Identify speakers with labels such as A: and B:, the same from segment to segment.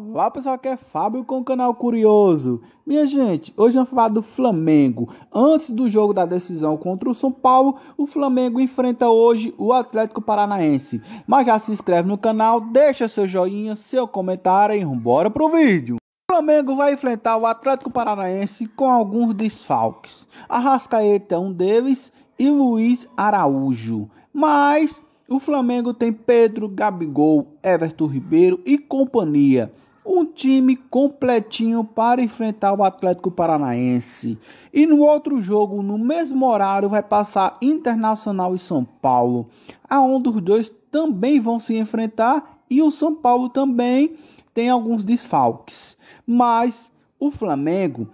A: Olá pessoal, aqui é Fábio com o canal Curioso. Minha gente, hoje vamos falar do Flamengo. Antes do jogo da decisão contra o São Paulo, o Flamengo enfrenta hoje o Atlético Paranaense. Mas já se inscreve no canal, deixa seu joinha, seu comentário e bora pro vídeo. O Flamengo vai enfrentar o Atlético Paranaense com alguns desfalques. Arrascaeta é um deles e Luiz Araújo. Mas o Flamengo tem Pedro, Gabigol, Everton Ribeiro e companhia um time completinho para enfrentar o Atlético Paranaense. E no outro jogo, no mesmo horário, vai passar Internacional e São Paulo, aonde os dois também vão se enfrentar e o São Paulo também tem alguns desfalques. Mas o Flamengo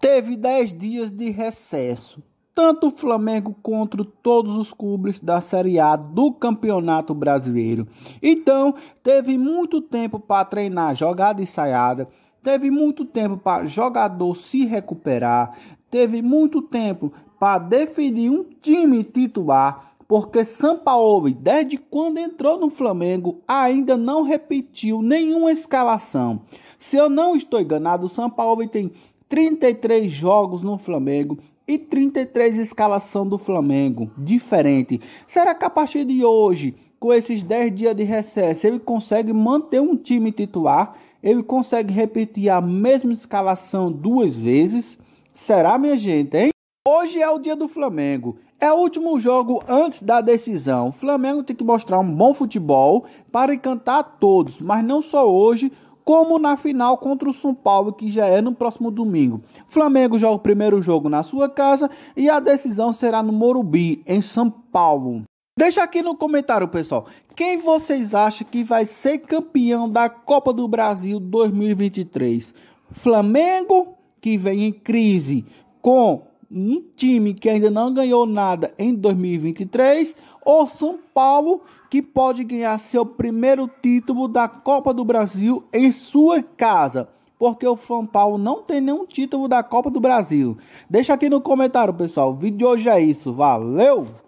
A: teve 10 dias de recesso tanto o Flamengo contra todos os clubes da Série A do Campeonato Brasileiro. Então, teve muito tempo para treinar jogada ensaiada, teve muito tempo para jogador se recuperar, teve muito tempo para definir um time titular, porque Sampaoli, desde quando entrou no Flamengo, ainda não repetiu nenhuma escalação. Se eu não estou enganado, o Sampaoli tem 33 jogos no Flamengo e 33 escalação do Flamengo, diferente. Será que a partir de hoje, com esses 10 dias de recesso, ele consegue manter um time titular? Ele consegue repetir a mesma escalação duas vezes? Será, minha gente, hein? Hoje é o dia do Flamengo. É o último jogo antes da decisão. O Flamengo tem que mostrar um bom futebol para encantar a todos, mas não só hoje, como na final contra o São Paulo, que já é no próximo domingo. O Flamengo joga o primeiro jogo na sua casa e a decisão será no Morumbi, em São Paulo. Deixa aqui no comentário, pessoal, quem vocês acham que vai ser campeão da Copa do Brasil 2023? Flamengo, que vem em crise com um time que ainda não ganhou nada em 2023, ou São Paulo, que pode ganhar seu primeiro título da Copa do Brasil em sua casa. Porque o São Paulo não tem nenhum título da Copa do Brasil. Deixa aqui no comentário, pessoal. O vídeo de hoje é isso. Valeu!